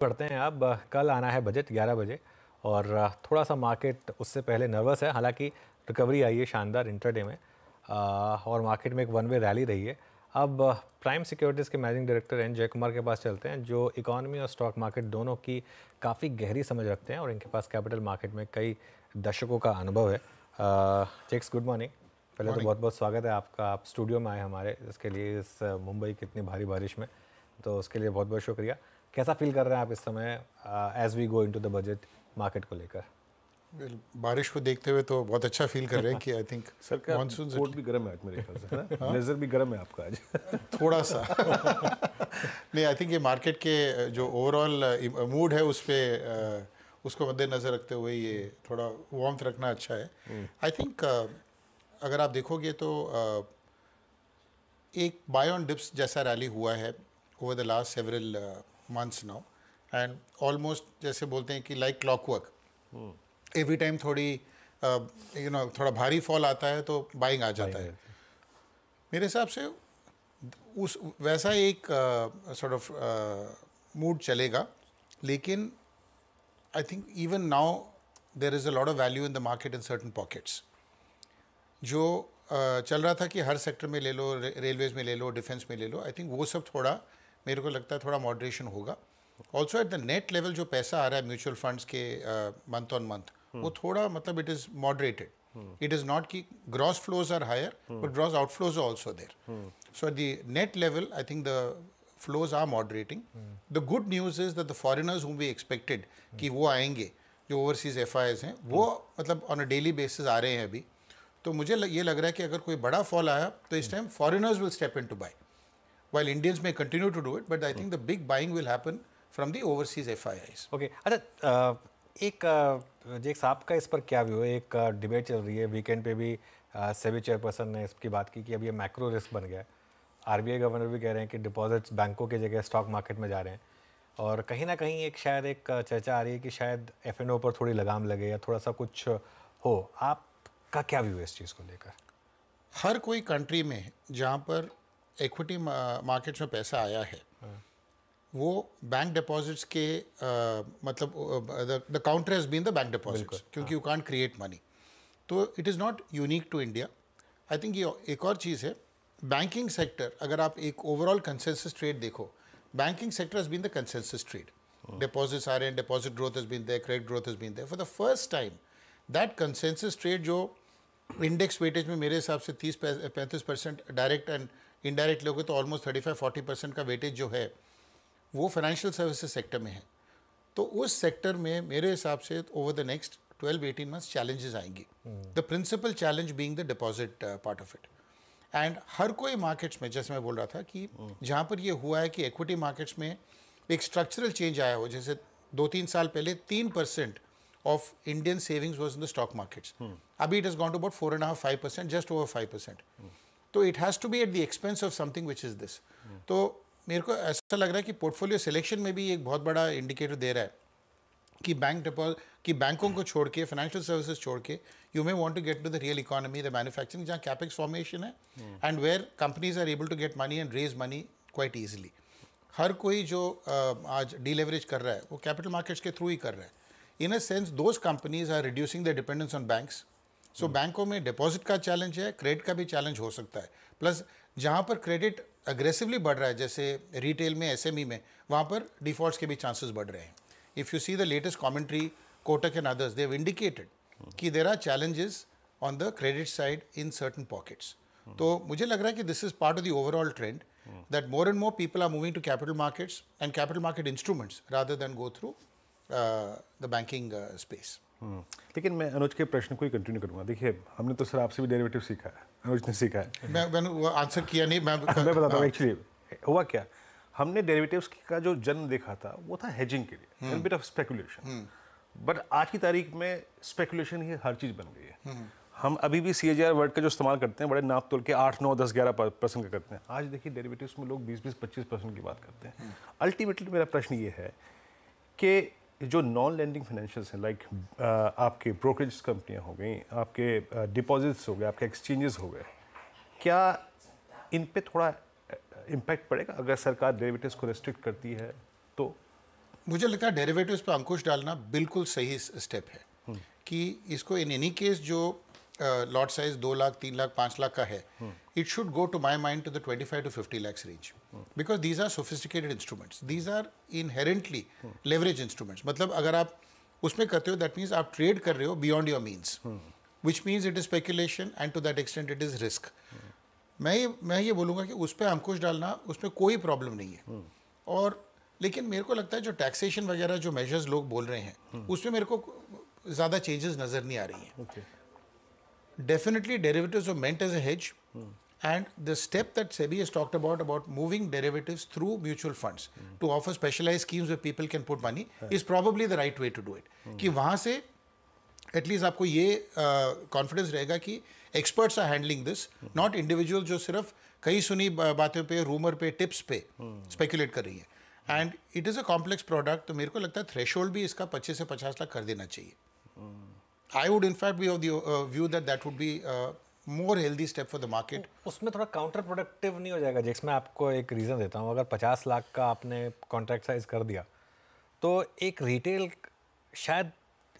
पढ़ते हैं अब कल आना है बजट 11 बजे और थोड़ा सा मार्केट उससे पहले नर्वस है हालांकि रिकवरी आई है शानदार इंटरडे में और मार्केट में एक वन वे रैली रही है अब प्राइम सिक्योरिटीज़ के managing director N Jay Kumar के पास चलते हैं जो इकॉनमी और स्टॉक मार्केट दोनों की काफ़ी गहरी समझ रखते हैं और इनके पास कैपिटल मार्केट में कई दशकों का अनुभव है चेक्स गुड मॉर्निंग पहले तो बहुत बहुत स्वागत है आपका आप स्टूडियो में आए हमारे इसके लिए इस मुंबई की इतनी भारी बारिश में तो उसके लिए बहुत बहुत शुक्रिया कैसा फील कर रहे हैं आप इस समय as we go into the budget market को लेकर बारिश को देखते हुए तो बहुत अच्छा फील कर रहे हैं कि आई थिंक सर का मानसून कोट भी गर्म है आज मेरे ख्याल से हाँ। भी गर्म है आपका आज थोड़ा सा नहीं आई थिंक ये मार्केट के uh, जो ओवरऑल मूड uh, है उस पर uh, उसको मद्देनज़र रखते हुए ये थोड़ा वार्म्थ रखना अच्छा है आई हम्म। थिंक अगर आप देखोगे तो एक बाय ऑन डिप्स जैसा रैली हुआ है over the last several months now and almost जैसे बोलते हैं कि like clockwork every time थोड़ी यू uh, नो थोड़ा भारी फॉल आता है तो बाइंग आ जाता है मेरे हिसाब से उस वैसा एक सॉर्ट ऑफ मूड चलेगा लेकिन I think even now there is a lot of value in the market in certain pockets जो uh, चल रहा था कि हर सेक्टर में ले लो रेलवेज में ले लो डिफेंस में ले लो आई थिंक वो सब थोड़ा uh, मेरे को लगता है थोड़ा मॉडरेशन होगा also at the net level जो पैसा आ रहा है म्यूचुअल फंड के मंथ ऑन मंथ वो थोड़ा मतलब it is moderated it is not की gross flows are higher but gross outflows also there so at the level I think the flows are moderating the good news is the foreigners whom we expected कि hmm. हम्म। हम्म। वो आएंगे जो overseas F हैं वो मतलब on a daily basis आ रहे हैं अभी तो मुझे ये लग रहा है कि अगर कोई बड़ा फॉल आया तो इस time foreigners will step in to buy while Indians may continue to do it, but I hmm. think the big buying will happen from the overseas FIIs. Okay. अच्छा एक जेक साहब का इस पर क्या व्यू है एक डिबेट चल रही है वीकेंड पे भी सेबी चेयरपर्सन ने इसकी बात की कि अब ये मैक्रो रिस्क बन गया है आरबीआई गवर्नर भी कह रहे हैं कि डिपॉजिट्स बैंकों की जगह स्टॉक मार्केट में जा रहे हैं और कहीं ना कहीं एक शायद एक चर्चा आ रही है कि शायद एफ पर थोड़ी लगाम लगे या थोड़ा सा कुछ हो आपका क्या व्यू है इस चीज़ को लेकर हर कोई कंट्री में जहाँ पर इक्विटी मार्केट्स में पैसा आया है हाँ। वो बैंक डिपॉजिट्स के मतलब the counter has been the bank deposits क्योंकि यू कॉन्ट क्रिएट मनी तो it is not unique to India I think ये एक और चीज़ है बैंकिंग सेक्टर अगर आप एक ओवरऑल कंसेंसस ट्रेड देखो banking sector has been the consensus trade deposits आ रहे हैं deposit growth has been there credit growth has been there. For the first time that consensus trade जो इंडेक्स वेटेज में मेरे हिसाब से तीस पैंतीस परसेंट डायरेक्ट एंड इनडायरेक्ट लोगे तो almost thirty five forty percent का वेटेज जो है वो फाइनेंशियल सर्विसेज सेक्टर में है तो उस सेक्टर में मेरे हिसाब से over the next twelve eighteen months challenges आएंगे the principal challenge being the deposit part of it and हर कोई मार्केट्स में जैसे मैं बोल रहा था कि mm. जहाँ पर यह हुआ है कि इक्विटी मार्केट्स में एक स्ट्रक्चरल चेंज आया हो जैसे दो तीन साल पहले तीन percent of Indian savings was in the stock markets अभी it is gone to about four and half five percent just over five percent तो it has to be at the expense of something which is this तो मेरे को ऐसा लग रहा है कि पोर्टफोलियो सिलेक्शन में भी एक बहुत बड़ा इंडिकेटर दे रहा है कि बैंक डिपॉज कि बैंकों को छोड़ के फाइनेंशियल सर्विसेज छोड़ के you may want to get to the real economy the manufacturing जहाँ कैपेक्स फॉर्मेशन है and where companies are able to get money and raise money quite easily हर कोई जो आज डीलेवरेज कर रहा है वो कैपिटल मार्केट्स के थ्रू ही कर रहा है in a sense those companies are reducing the dependence on banks so so, बैंकों hmm. में डिपॉजिट का चैलेंज है क्रेडिट का भी चैलेंज हो सकता है प्लस जहाँ पर क्रेडिट अग्रेसिवली बढ़ रहा है जैसे रिटेल में एस e में वहाँ पर डिफॉल्ट के भी चांसेस बढ़ रहे हैं if you see the latest commentary Kotak and others they've indicated कि there are challenges on the credit side in certain pockets तो मुझे लग रहा है कि this is part of the overall trend that more and more people are moving to capital markets and capital market instruments rather than go through the banking space hmm. लेकिन मैं अनुज के प्रश्न को ही कंटिन्यू करूंगा देखिए हमने तो सर आपसे भी डेरिवेटिव सीखा है अनुज ने सीखा है मैं मैंने वो आंसर किया नहीं मैं मैं बताता हूँ एक्चुअली हाँ। हुआ क्या हमने डेरिवेटिव्स का जो जन्म देखा था वो था हेजिंग के लिए बिट ऑफ स्पेकुलेशन बट आज की तारीख में स्पेकुलेशन ही हर चीज़ बन गई है हम्म। हम अभी भी सी वर्ड का जो इस्तेमाल करते हैं बड़े नाप तोल के आठ नौ दस ग्यारह परसेंट का करते हैं आज देखिए डेरिवेटिव्स में लोग बीस बीस पच्चीस परसेंट की बात करते हैं अल्टीमेटली हम्म। मेरा प्रश्न ये है कि जो नॉन लैंडिंग फाइनेंशियल्स हैं लाइक uh, आपके ब्रोकरेज कंपनियां हो गई आपके डिपॉजिट्स uh, हो गए आपके एक्सचेंजेस हो गए क्या इन पर थोड़ा इम्पैक्ट uh, पड़ेगा अगर सरकार डेरिवेटिव्स को रेस्ट्रिक्ट करती है तो मुझे लगता है डेरिवेटिव्स पर अंकुश डालना बिल्कुल सही स्टेप है हम्म। कि इसको इन एनी केस जो लॉट uh, साइज दो लाख तीन लाख पांच लाख का है it should go to my mind to the twenty five to fifty lakhs range because these are sophisticated instruments these are inherently leverage instruments मतलब अगर आप उसमें करते हो दैट मीन्स आप ट्रेड कर रहे हो beyond your means which means it is speculation and to that extent it is risk मैं ये मैं ये बोलूँगा कि उस पर अंकुश डालना उसमें कोई प्रॉब्लम नहीं है और लेकिन मेरे को लगता है जो टैक्सेशन वगैरह जो मेजर्स लोग बोल रहे हैं उसमें मेरे को ज़्यादा चेंजेस नज़र नहीं आ रही हैं okay. Definitely, derivatives were meant as a hedge. Mm. And the step that SEBI has talked about, about moving derivatives through mutual funds mm. to offer specialized schemes where people can put money, right. is probably the right way to do it. Mm. ki wahan se at least aapko ye uh, confidence rahega ki experts are handling this handling not not jo sirf सिर्फ suni सुनी pe rumor pe tips pe पे speculate kar rahi hai and it is a complex product तो मेरे को लगता है threshold भी इसका पच्चीस से पचास लाख कर देना चाहिए I would in fact be view of that would be more healthy step for the market उसमें थोड़ा काउंटर प्रोडक्टिव नहीं हो जाएगा जिसमें आपको एक रीज़न देता हूँ अगर पचास लाख का आपने कॉन्ट्रैक्ट साइज कर दिया तो एक रिटेल शायद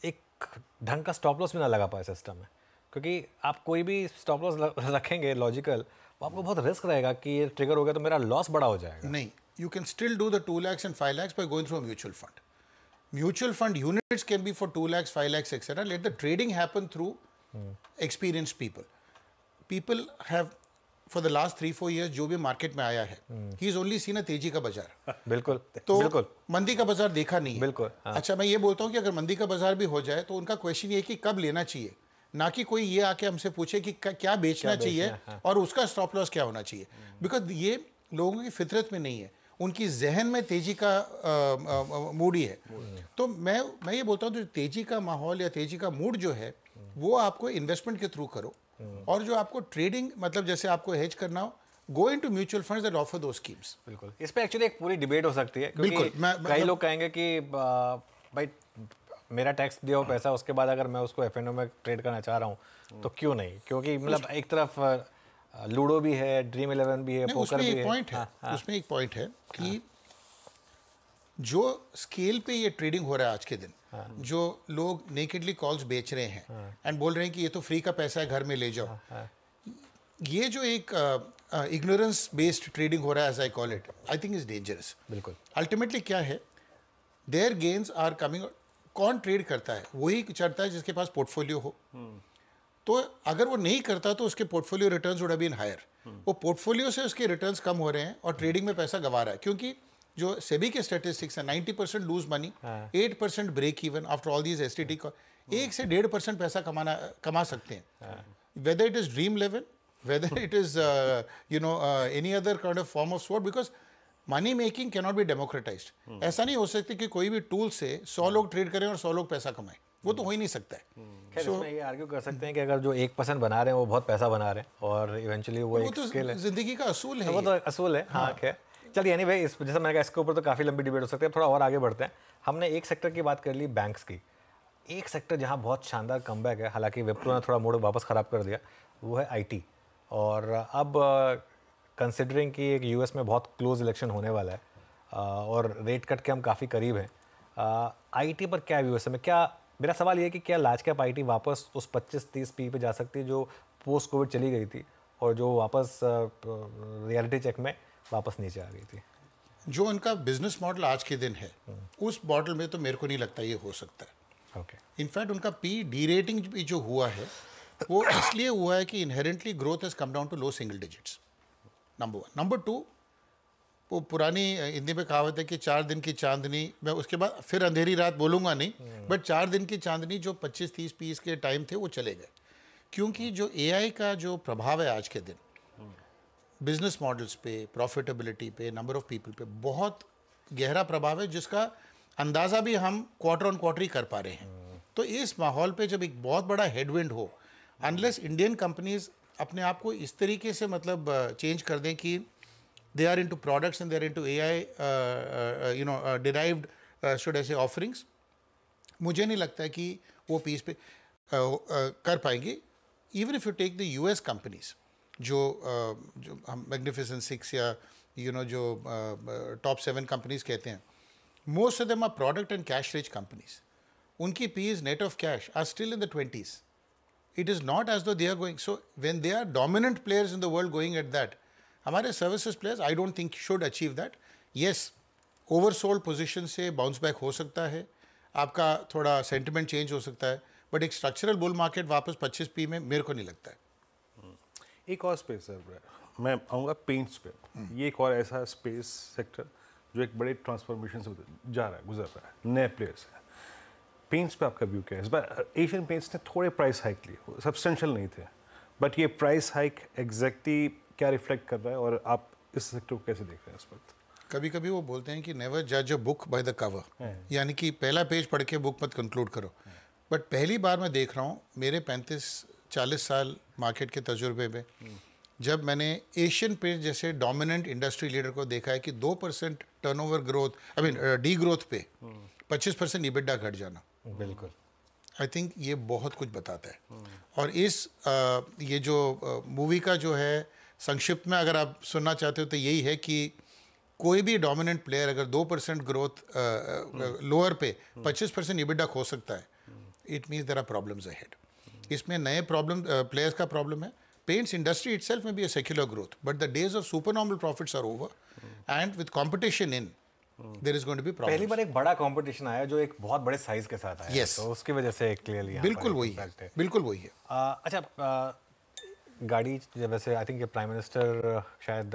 एक ढंग का स्टॉप लॉस भी ना लगा पाए सिस्टम में क्योंकि आप कोई भी स्टॉप लॉस रखेंगे लॉजिकल तो आपको बहुत रिस्क रहेगा कि ये ट्रिगर हो गया तो मेरा लॉस बड़ा हो जाएगा नहीं you can still do the two lakhs and five lakhs by going through mutual fund mutual fund units can be for two lakhs five lakhs etcetera let the trading happen through hmm. experienced people people for the last three four years जो भी market में आया है he is only seen a तेजी का बाजार बिल्कुल तो बिल्कुल मंदी का बाजार देखा नहीं बिल्कुल हाँ. अच्छा मैं ये बोलता हूँ कि अगर मंदी का बाजार भी हो जाए तो उनका क्वेश्चन ये कि कब लेना चाहिए ना कि कोई ये आके हमसे पूछे कि क्या बेचना, क्या चाहिए हाँ. और उसका स्टॉप लॉस क्या होना चाहिए बिकॉज हम्म। ये लोगों की फितरत में नहीं है उनकी जहन में तेजी का मूड ही है तो मैं मैं ये बोलता हूँ जो तेजी का माहौल या तेजी का मूड जो है वो आपको इन्वेस्टमेंट के थ्रू करो और जो आपको ट्रेडिंग मतलब जैसे आपको हेज करना हो go into mutual fund offer दो स्कीम्स बिल्कुल इस पर एक्चुअली एक पूरी डिबेट हो सकती है बिल्कुल कई लोग कहेंगे कि भाई मेरा टैक्स दिया हुआ पैसा उसके बाद अगर मैं उसको एफ में ट्रेड करना चाह रहा हूँ तो क्यों नहीं क्योंकि मतलब एक तरफ लूडो भी है ड्रीम इलेवन भी है पोकर भी है पॉइंट है हाँ, हाँ। उसमें एक पॉइंट है कि हाँ। जो स्केल पे ये ट्रेडिंग हो रहा है आज के दिन हाँ, जो लोग नेकेडली कॉल्स बेच रहे हैं एंड हाँ, बोल रहे हैं कि ये तो फ्री का पैसा है घर में ले जाओ हाँ, ये जो एक इग्नोरेंस बेस्ड ट्रेडिंग हो रहा है as I call it I think is dangerous बिल्कुल अल्टीमेटली क्या है देयर गेन्स आर कमिंग कौन ट्रेड करता है वही चढ़ता है जिसके पास पोर्टफोलियो हो हम्म। तो अगर वो नहीं करता तो उसके portfolio return would been higher वो पोर्टफोलियो से उसके रिटर्न कम हो रहे हैं और ट्रेडिंग में पैसा गवा रहा है क्योंकि जो सेबी के स्टेटिस्टिक्स हैं ninety percent lose money eight percent break even after all these एस एक से डेढ़ परसेंट पैसा कमाना कमा सकते हैं whether it is dream level whether it is you know any other kind of form of swot because money making cannot be democratise ऐसा नहीं हो सकता कि कोई भी टूल से सौ हाँ। लोग ट्रेड करें और सौ लोग पैसा कमाएं वो तो हो ही नहीं सकता है खैर so, इसमें ये आर्ग्यू कर सकते हैं कि अगर जो एक परसेंट बना रहे हैं वो बहुत पैसा बना रहे हैं और इवेंचुअली वो, वो एक तो स्किल है जिंदगी का असूल है वो तो असूल है हाँ, हाँ। खैर चलिए एनी भाई इस जैसे मैंने कहा इसके ऊपर तो काफ़ी लंबी डिबेट हो सकती है थोड़ा और आगे बढ़ते हैं हमने एक सेक्टर की बात कर ली बैंक्स की एक सेक्टर जहाँ बहुत शानदार कम है हालांकि वेप्रो ने थोड़ा मोड़ वापस ख़राब कर दिया वो है आई और अब कंसिडरिंग कि एक यूएस में बहुत क्लोज इलेक्शन होने वाला है और रेट कट के हम काफ़ी करीब हैं आईटी पर क्या व्यू है समय क्या मेरा सवाल यह कि क्या लार्ज कैप आई वापस उस 25-30 पी पे जा सकती है जो पोस्ट कोविड चली गई थी और जो वापस रियलिटी चेक में वापस नीचे आ गई थी जो उनका बिजनेस मॉडल आज के दिन है उस मॉडल में तो मेरे को नहीं लगता ये हो सकता है ओके इनफैक्ट उनका पी डी रेटिंग भी जो हुआ है वो इसलिए हुआ है कि inherently growth has come down to low single digits number one number two वो पुरानी हिंदी में कहावत है कि चार दिन की चांदनी मैं उसके बाद फिर अंधेरी रात बोलूँगा नहीं हम्म। बट चार दिन की चांदनी जो 25-30 पीस के टाइम थे वो चले गए क्योंकि जो एआई का जो प्रभाव है आज के दिन बिजनेस हम्म। मॉडल्स पे प्रॉफिटेबिलिटी पे नंबर ऑफ पीपल पे बहुत गहरा प्रभाव है जिसका अंदाज़ा भी हम क्वार्टर ऑन क्वार्टर ही कर पा रहे हैं हम्म। तो इस माहौल पे जब एक बहुत बड़ा हेडविंड हो अनलेस इंडियन कंपनीज अपने आप को इस तरीके से मतलब चेंज कर दें कि They are into products and they're into AI, uh, uh, uh, you know, derived, should I say, offerings. मुझे नहीं लगता है कि वो पीस पे कर पाएंगे even if you take the U S companies जो जो हम मैग्निफिसेंट सिक्स या यू नो जो टॉप सेवन कंपनीज कहते हैं most of them are product and cash rich companies उनकी PEs net of cash are still in the twenties it is not as though they are going. So when they are dominant players in the world going at that, हमारे services players I don't think should achieve that yes oversold position से bounce back हो सकता है आपका थोड़ा sentiment change हो सकता है बट एक स्ट्रक्चरल बुल मार्केट वापस पच्चीस पी में मेरे को नहीं लगता है हम्म। एक और स्पेस सर मैं आऊँगा पेंट्स पे हम्म। ये एक और ऐसा स्पेस सेक्टर जो एक बड़े ट्रांसफॉर्मेशन से जा रहा है गुजर रहा है नए प्लेयर्स हैं पेंट्स पे आपका व्यू क्या है इस बार एशियन पेंट्स ने थोड़े प्राइस हाइक लिए सब्सटेंशियल नहीं थे बट ये प्राइस हाइक एग्जैक्टली क्या रिफ्लेक्ट कर रहा है और आप इस सेक्टर को कैसे देख रहे हैं इस वक्त कभी कभी वो बोलते हैं कि नेवर जज a book by the cover यानी कि पहला पेज पढ़ के बुक मत कंक्लूड करो बट हाँ। पहली बार मैं देख रहा हूँ मेरे पैंतीस चालीस साल मार्केट के तजुर्बे में हाँ। जब मैंने एशियन पेज जैसे डोमिनेंट इंडस्ट्री लीडर को देखा है कि दो percent turnover growth I mean degrowth पे हाँ। पच्चीस परसेंट इबिडा घट जाना बिल्कुल आई थिंक ये बहुत कुछ बताता है और इस आ, uh, ये जो मूवी uh, का जो है संक्षिप्त में अगर आप सुनना चाहते हो तो यही है कि कोई भी डोमिनेंट प्लेयर अगर दो परसेंट ग्रोथ लोअर पे पच्चीस परसेंट इबिडा खो सकता है it means there are problems ahead इसमें नए प्रॉब्लम प्लेयर्स का प्रॉब्लम है paints industry itself में be a secular growth but the days of super normal profits are over and with competition in there is going to be पहली बार एक बड़ा competition आया जो एक बहुत बड़े साइज के साथ आया yes. तो उसकी वजह से क्लियरली बिल्कुल वही है बिल्कुल वही है आ, अच्छा गाड़ी वैसे आई थिंक ये प्राइम मिनिस्टर शायद